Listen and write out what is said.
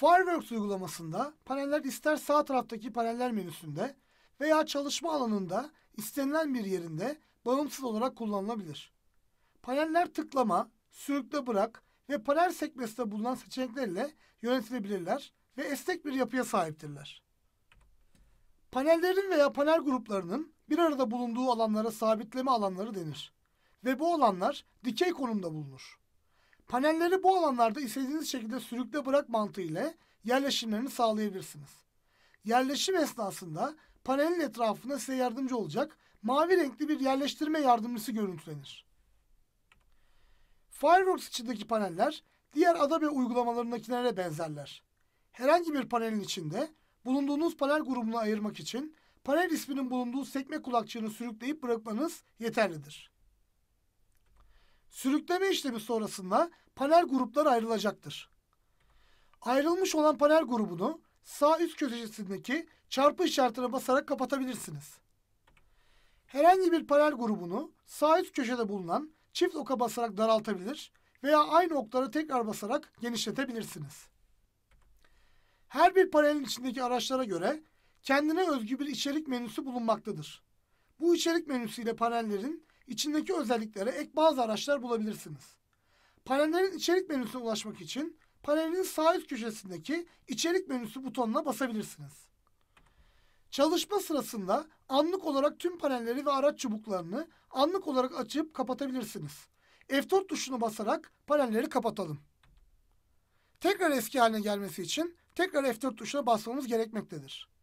Fireworks uygulamasında paneller ister sağ taraftaki paneller menüsünde veya çalışma alanında istenilen bir yerinde bağımsız olarak kullanılabilir. Paneller tıklama, sürükle bırak ve panel sekmesinde bulunan seçeneklerle yönetilebilirler ve esnek bir yapıya sahiptirler. Panellerin veya panel gruplarının bir arada bulunduğu alanlara sabitleme alanları denir ve bu alanlar dikey konumda bulunur. Panelleri bu alanlarda istediğiniz şekilde sürükle bırak mantığı ile yerleşimlerini sağlayabilirsiniz. Yerleşim esnasında panelin etrafında size yardımcı olacak mavi renkli bir yerleştirme yardımcısı görüntülenir. Fireworks içindeki paneller diğer Adobe uygulamalarındakilere benzerler. Herhangi bir panelin içinde bulunduğunuz panel grubunu ayırmak için panel isminin bulunduğu sekme kulakçığını sürükleyip bırakmanız yeterlidir. Sürükleme işlemi sonrasında panel grupları ayrılacaktır. Ayrılmış olan panel grubunu sağ üst köşesindeki çarpı işaretine basarak kapatabilirsiniz. Herhangi bir panel grubunu sağ üst köşede bulunan çift oka basarak daraltabilir veya aynı okları tekrar basarak genişletebilirsiniz. Her bir panelin içindeki araçlara göre kendine özgü bir içerik menüsü bulunmaktadır. Bu içerik menüsü ile panellerin içindeki özelliklere ek bazı araçlar bulabilirsiniz. Panellerin içerik menüsüne ulaşmak için panelin sağ üst köşesindeki içerik menüsü butonuna basabilirsiniz. Çalışma sırasında anlık olarak tüm panelleri ve araç çubuklarını anlık olarak açıp kapatabilirsiniz. F4 tuşunu basarak panelleri kapatalım. Tekrar eski haline gelmesi için tekrar F4 tuşuna basmamız gerekmektedir.